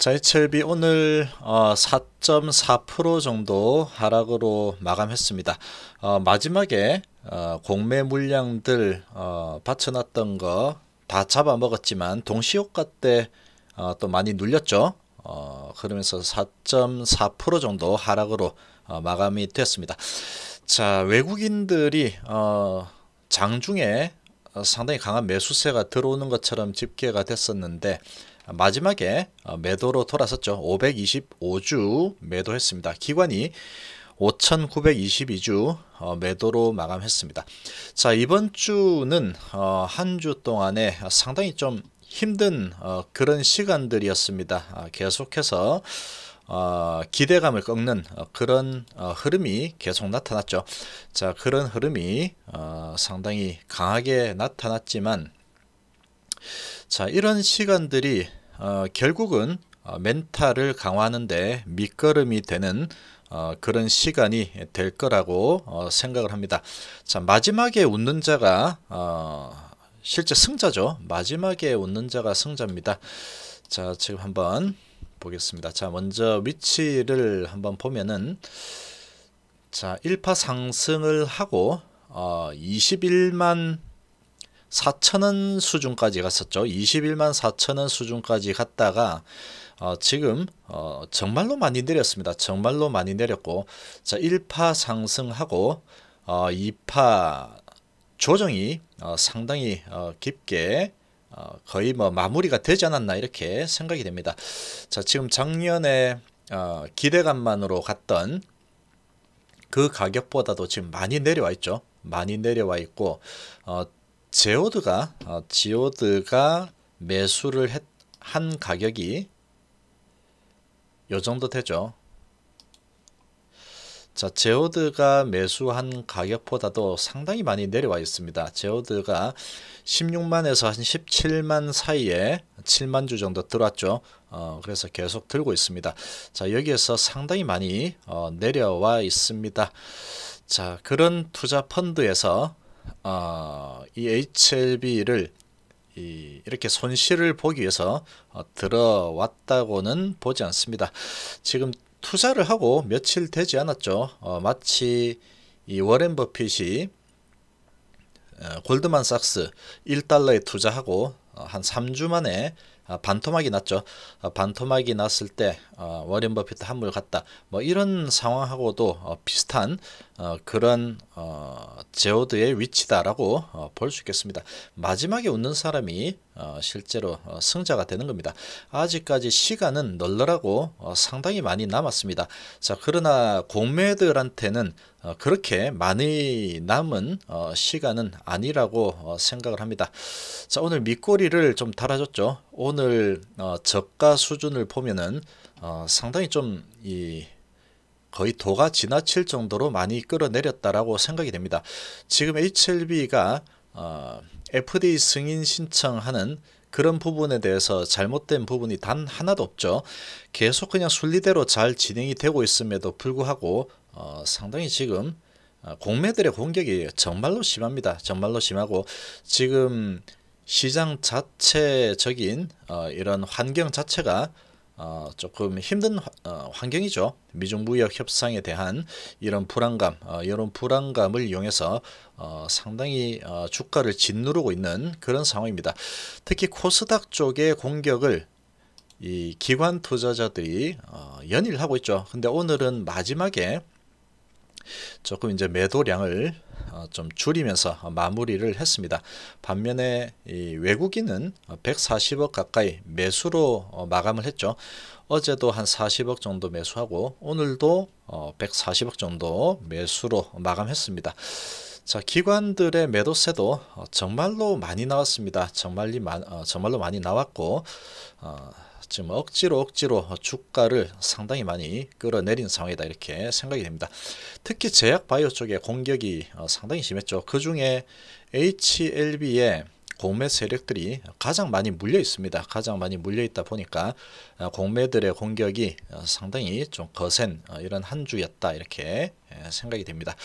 자이철비 오늘 4.4% 어, 정도 하락으로 마감했습니다. 어, 마지막에 어, 공매 물량들 받쳐놨던 거 다 잡아먹었지만 동시효과 때 또 많이 눌렸죠. 그러면서 4.4% 정도 하락으로 마감이 되었습니다. 자 외국인들이 장중에 상당히 강한 매수세가 들어오는 것처럼 집계가 됐었는데 마지막에 어, 매도로 돌아섰죠. 525주 매도했습니다. 기관이 5,922주 어, 매도로 마감했습니다. 자, 이번 주는 어, 한주 동안에 상당히 좀 힘든 그런 시간들이었습니다. 아, 계속해서 기대감을 꺾는 그런 흐름이 계속 나타났죠. 자, 그런 흐름이 상당히 강하게 나타났지만 자, 이런 시간들이 어, 결국은 어, 멘탈을 강화하는데 밑거름이 되는 어, 그런 시간이 될 거라고 어, 생각을 합니다. 자 마지막에 웃는 자가 어, 실제 승자죠. 마지막에 웃는 자가 승자입니다. 자 지금 한번 보겠습니다. 자 먼저 위치를 한번 보면은 자 1파 상승을 하고 21만 어, 4천원 수준까지 갔었죠. 21만 4천원 수준까지 갔다가 어, 지금 어, 정말로 많이 내렸습니다. 정말로 많이 내렸고 자 1파 상승하고 어, 2파 조정이 어, 상당히 어, 깊게 어, 거의 뭐 마무리가 되지 않았나 이렇게 생각이 됩니다. 자 지금 작년에 어, 기대감만으로 갔던 그 가격보다도 지금 많이 내려와 있죠. 많이 내려와 있고 어, 제오드가 어, 지오드가 매수를 했, 한 가격이 요 정도 되죠. 자, 제오드가 매수한 가격보다도 상당히 많이 내려와 있습니다. 제오드가 16만에서 한 17만 사이에 7만 주 정도 들어왔죠. 어, 그래서 계속 들고 있습니다. 자, 여기에서 상당히 많이 어, 내려와 있습니다. 자, 그런 투자 펀드에서 어, 이 HLB를 이, 이렇게 손실을 보기 위해서 어, 들어왔다고는 보지 않습니다. 지금 투자를 하고 며칠 되지 않았죠. 어, 마치 이 워렌 버핏이 어, 골드만삭스 1달러에 투자하고 어, 한 3주 만에 아, 반토막이 났죠. 아, 반토막이 났을 때 아, 워렌 버핏 한 물 갔다. 뭐 이런 상황하고도 어, 비슷한 어, 그런 어, 제어드의 위치다라고 볼 수 있겠습니다. 마지막에 웃는 사람이 실제로 승자가 되는 겁니다. 아직까지 시간은 널널하고 상당히 많이 남았습니다. 자 그러나 공매들한테는 어, 그렇게 많이 남은 어, 시간은 아니라고 어, 생각을 합니다. 자 오늘 밑꼬리를 좀 달아줬죠. 오늘 저가 수준을 보면은 상당히 좀 이 거의 도가 지나칠 정도로 많이 끌어내렸다라고 생각이 됩니다. 지금 HLB가 FDA 승인 신청하는 그런 부분에 대해서 잘못된 부분이 단 하나도 없죠. 계속 그냥 순리대로 잘 진행이 되고 있음에도 불구하고 어, 상당히 지금 아, 공매들의 공격이 정말로 심합니다. 정말로 심하고 지금 시장 자체적인 어, 이런 환경 자체가 어, 조금 힘든 화, 어, 환경이죠. 미중 무역 협상에 대한 이런 불안감, 어, 이런 불안감을 이용해서 어, 상당히 어, 주가를 짓누르고 있는 그런 상황입니다. 특히 코스닥 쪽의 공격을 이 기관 투자자들이 어, 연일 하고 있죠. 근데 오늘은 마지막에 조금 이제 매도량을 어, 좀 줄이면서 마무리를 했습니다. 반면에 외국인은 140억 가까이 매수로 어, 마감을 했죠. 어제도 한 40억 정도 매수하고 오늘도 140억 어, 정도 매수로 마감했습니다. 자, 기관들의 매도세도 정말로 많이 나왔습니다. 정말로 많이 나왔고 지금 억지로 억지로 주가를 상당히 많이 끌어내린 상황이다 이렇게 생각이 됩니다. 특히 제약바이오 쪽에 공격이 어, 상당히 심했죠. 그 중에 HLB의 공매 세력들이 가장 많이 물려 있습니다. 가장 많이 물려 있다 보니까 어, 공매들의 공격이 어, 상당히 좀 거센 이런 한 주였다 이렇게 예, 생각이 됩니다.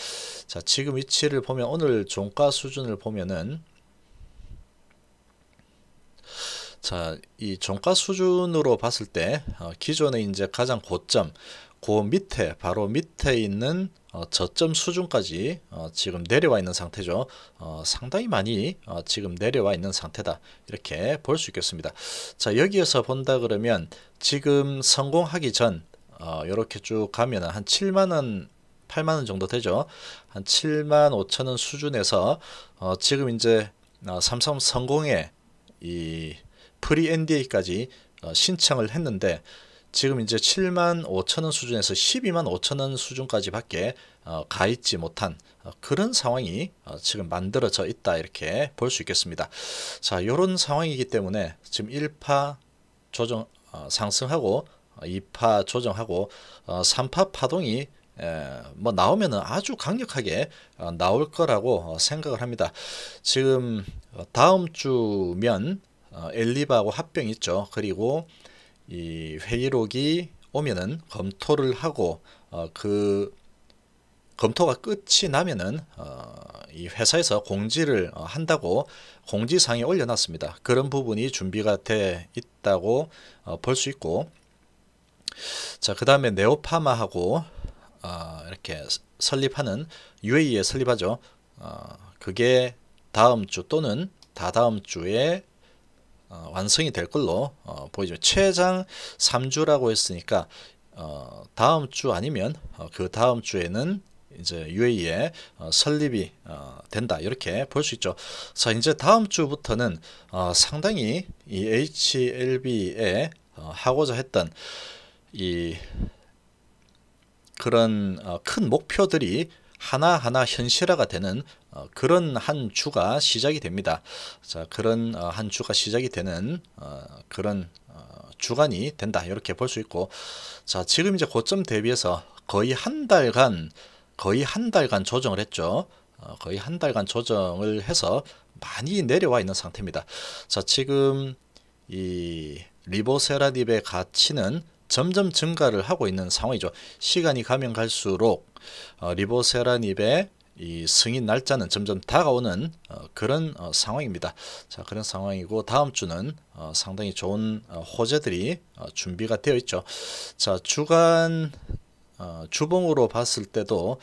자 지금 위치를 보면 오늘 종가 수준을 보면은 자, 이 종가 수준으로 봤을 때 어, 기존의 이제 가장 고점, 그 밑에 바로 밑에 있는 어, 저점 수준까지 어, 지금 내려와 있는 상태죠. 어, 상당히 많이 어, 지금 내려와 있는 상태다. 이렇게 볼 수 있겠습니다. 자, 여기에서 본다 그러면 지금 성공하기 전 이렇게 어, 쭉 가면 한 7만 원 8만원 정도 되죠. 한 7만 5천원 수준에서 지금 이제 삼성 성공의 이 프리 NDA까지 어, 신청을 했는데 지금 이제 7만 5천원 수준에서 12만 5천원 수준까지 밖에 어, 가 있지 못한 어, 그런 상황이 지금 만들어져 있다 이렇게 볼 수 있겠습니다. 자 이런 상황이기 때문에 지금 1파 조정 상승하고 2파 조정하고 3파 파동이 뭐나오면 아주 강력하게 나올 거라고 생각을 합니다. 지금 다음 주면 어, 엘리바하고 합병 있죠. 그리고 이 회의록이 오면은 검토를 하고 어, 그 검토가 끝이 나면은 어, 이 회사에서 공지를 어, 한다고 공지상에 올려놨습니다. 그런 부분이 준비가 돼 있다고 어, 볼수 있고 자그 다음에 네오파마하고 어, 이렇게 설립하는 UAE에 설립하죠. 어, 그게 다음 주 또는 다다음 주에 어, 완성이 될 걸로 어, 보이죠. 최장 3주라고 했으니까 어, 다음 주 아니면 어, 그 다음 주에는 이제 UAE의 어, 설립이 어, 된다 이렇게 볼 수 있죠. 자 이제 다음 주부터는 상당히 이 HLB에 하고자 했던 이 그런 큰 목표들이 하나하나 현실화가 되는 어, 그런 한 주가 시작이 됩니다. 자, 그런 어, 한 주가 시작이 되는 어, 그런 주간이 된다. 이렇게 볼 수 있고 자, 지금 이제 고점 대비해서 거의 한 달간 거의 한 달간 조정을 했죠. 거의 한 달간 조정을 해서 많이 내려와 있는 상태입니다. 자, 지금 이 리보세라딥의 가치는 점점 증가를 하고 있는 상황이죠. 시간이 가면 갈수록 어, 리보세란닙의이 승인 날짜는 점점 다가오는 어, 그런 어, 상황입니다. 자 그런 상황이고 다음 주는 어, 상당히 좋은 어, 호재들이 어, 준비가 되어 있죠. 자 주간 어, 주봉으로 봤을 때도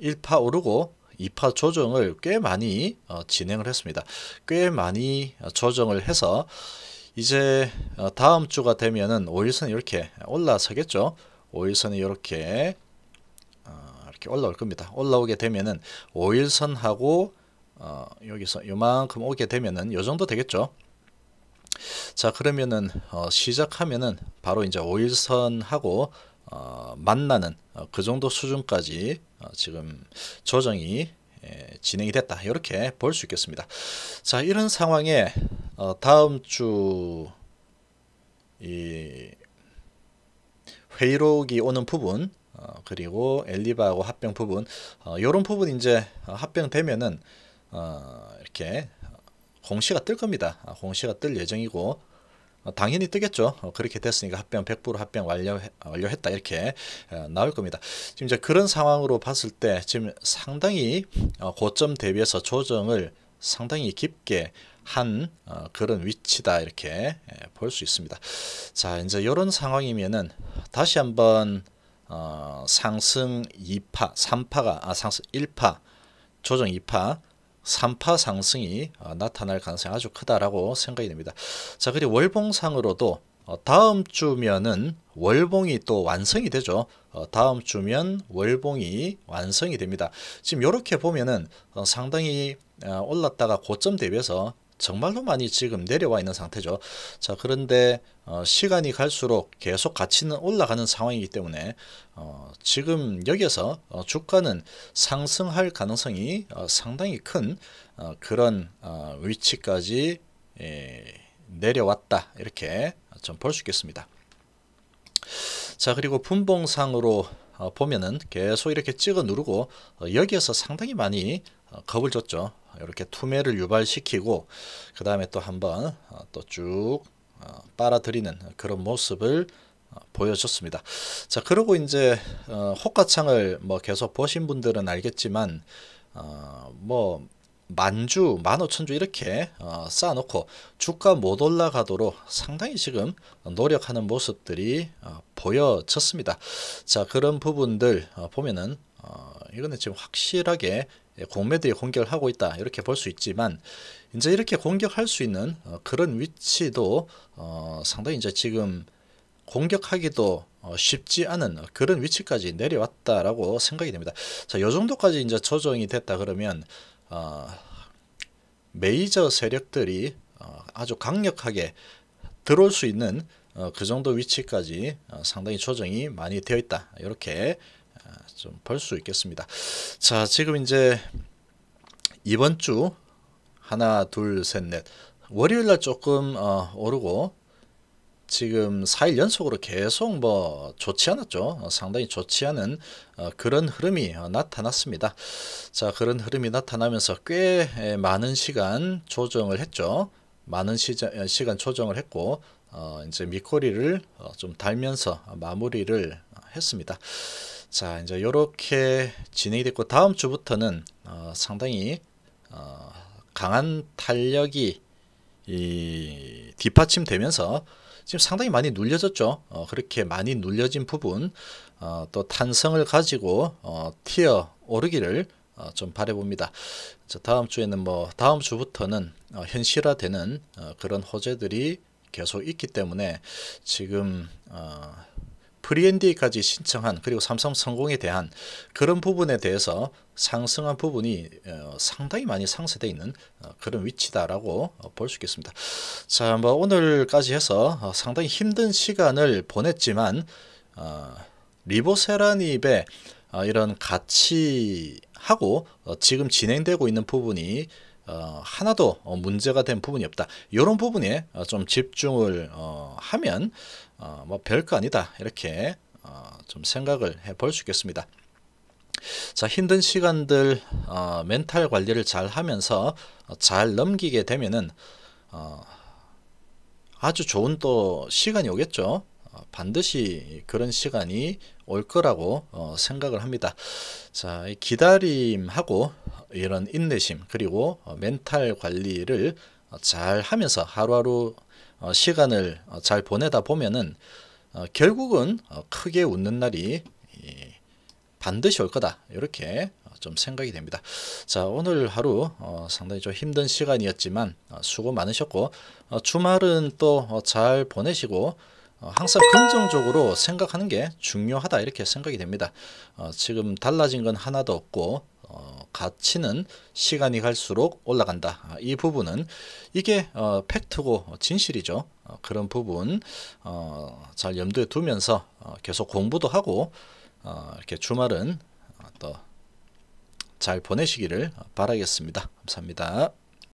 1파 오르고 2파 조정을 꽤 많이 진행을 했습니다. 꽤 많이 조정을 해서 이제 다음 주가 되면은 5일선 이렇게 올라서겠죠. 5일선이 이렇게 이렇게 올라올 겁니다. 올라오게 되면은 5일선하고 어, 여기서 요만큼 오게 되면은 요 정도 되겠죠. 자 그러면은 어, 시작하면은 바로 이제 5일선하고 어, 만나는 어, 그 정도 수준까지 어, 지금 조정이 예, 진행이 됐다 이렇게 볼 수 있겠습니다. 자 이런 상황에 어, 다음 주이 회의록이 오는 부분 어, 그리고 엘리바하고 합병 부분 이런 어, 부분 이제 어, 합병되면은 어, 이렇게 어, 공시가 뜰 겁니다. 아, 공시가 뜰 예정이고 당연히 뜨겠죠. 그렇게 됐으니까 합병 100% 합병 완료 완료했다 이렇게 나올 겁니다. 지금 이제 그런 상황으로 봤을 때 지금 상당히 고점 대비해서 조정을 상당히 깊게 한 그런 위치다 이렇게 예, 볼수 있습니다. 자 이제 이런 상황이면은 다시 한번 어, 상승 2파, 3파가 아 상승 1파, 조정 2파, 3파 상승이 어, 나타날 가능성이 아주 크다라고 생각이 됩니다. 자, 그리고 월봉상으로도 어, 다음 주면은 월봉이 또 완성이 되죠. 어, 다음 주면 월봉이 완성이 됩니다. 지금 이렇게 보면은 어, 상당히 어, 올랐다가 고점 대비해서 정말로 많이 지금 내려와 있는 상태죠. 자 그런데 어, 시간이 갈수록 계속 가치는 올라가는 상황이기 때문에 어, 지금 여기에서 어, 주가는 상승할 가능성이 어, 상당히 큰 어, 그런 어, 위치까지 예, 내려왔다 이렇게 좀 볼 수 있겠습니다. 자 그리고 분봉상으로 보면은 계속 이렇게 찍어 누르고 여기에서 상당히 많이 어, 겁을 줬죠. 이렇게 투매를 유발시키고 그 다음에 또 한번 어, 또쭉 어, 빨아들이는 그런 모습을 보여줬습니다. 자그러고 이제 호가창을 뭐 계속 보신 분들은 알겠지만 뭐 만주, 만오천주 이렇게 쌓아놓고 주가 못 올라가도록 상당히 지금 노력하는 모습들이 보여졌습니다. 자 그런 부분들 보면은 이거는 지금 확실하게 예, 공매들이 공격을 하고 있다 이렇게 볼 수 있지만 이제 이렇게 공격할 수 있는 어, 그런 위치도 어, 상당히 이제 지금 공격하기도 어, 쉽지 않은 그런 위치까지 내려왔다라고 생각이 됩니다. 자, 요 정도까지 이제 조정이 됐다 그러면 어, 메이저 세력들이 아주 강력하게 들어올 수 있는 그 정도 위치까지 상당히 조정이 많이 되어 있다. 이렇게 좀벌수 있겠습니다. 자, 지금 이제 이번 주 하나, 둘, 셋, 넷 월요일 날 조금 어, 오르고 지금 4일 연속으로 계속 뭐 좋지 않았죠. 어, 상당히 좋지 않은 어, 그런 흐름이 어, 나타났습니다. 자, 그런 흐름이 나타나면서 꽤 많은 시간 조정을 했죠. 많은 시자, 시간 조정을 했고 어, 이제 밑꼬리를 좀 달면서 마무리를 했습니다. 자 이제 이렇게 진행이 됐고 다음 주부터는 어, 상당히 어, 강한 탄력이 이 뒷받침되면서 지금 상당히 많이 눌려졌죠. 어, 그렇게 많이 눌려진 부분 어, 또 탄성을 가지고 어, 튀어 오르기를 어, 좀 바래봅니다. 다음 주에는 뭐 다음 주부터는 어, 현실화되는 어, 그런 호재들이 계속 있기 때문에 지금 어, 브리엔디까지 신청한 그리고 삼성 성공에 대한 그런 부분에 대해서 상승한 부분이 어, 상당히 많이 상쇄되어 있는 어, 그런 위치다라고 어, 볼수 있겠습니다. 자, 뭐 오늘까지 해서 상당히 힘든 시간을 보냈지만 리보세라닙의 이런 가치하고 지금 진행되고 있는 부분이 어, 하나도 어, 문제가 된 부분이 없다. 이런 부분에 어, 좀 집중을 어, 하면 어, 뭐 별거 아니다 이렇게 어, 좀 생각을 해 볼 수 있겠습니다. 자 힘든 시간들 멘탈 관리를 잘 하면서 잘 넘기게 되면은 아주 좋은 또 시간이 오겠죠. 반드시 그런 시간이 올 거라고 생각을 합니다. 자, 기다림하고 이런 인내심 그리고 어, 멘탈 관리를 어, 잘 하면서 하루하루 어, 시간을 잘 보내다 보면은 결국은 크게 웃는 날이 반드시 올 거다 이렇게 좀 생각이 됩니다 자 오늘 하루 상당히 좀 힘든 시간이었지만 수고 많으셨고 주말은 또 잘 보내시고 어, 항상 긍정적으로 생각하는 게 중요하다 이렇게 생각이 됩니다. 어, 지금 달라진 건 하나도 없고 어, 가치는 시간이 갈수록 올라간다. 아, 이 부분은 이게 어, 팩트고 진실이죠. 어, 그런 부분 어, 잘 염두에 두면서 계속 공부도 하고 이렇게 주말은 또 잘 보내시기를 바라겠습니다. 감사합니다.